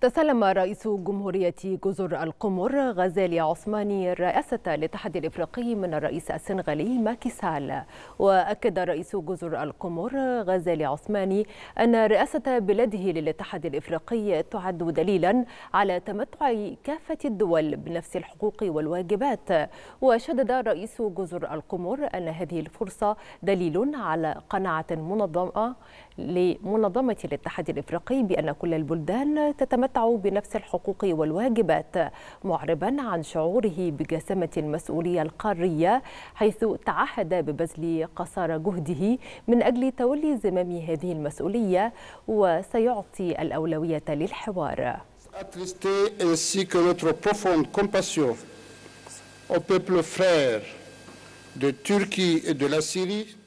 تسلم رئيس جمهورية جزر القمر غزالي عثماني الرئاسة للاتحاد الإفريقي من الرئيس السنغالي ماكي سال وأكد رئيس جزر القمر غزالي عثماني أن رئاسة بلاده للاتحاد الإفريقي تعد دليلا على تمتع كافة الدول بنفس الحقوق والواجبات وشدد رئيس جزر القمر أن هذه الفرصة دليل على قناعة منظمة لمنظمة الاتحاد الإفريقي بأن كل البلدان تتمتع يتمتع بنفس الحقوق والواجبات معربا عن شعوره بجسامة المسؤولية القارية حيث تعهد ببذل قصارى جهده من أجل تولي زمام هذه المسؤولية وسيعطي الأولوية للحوار de Turquie et de la Syrie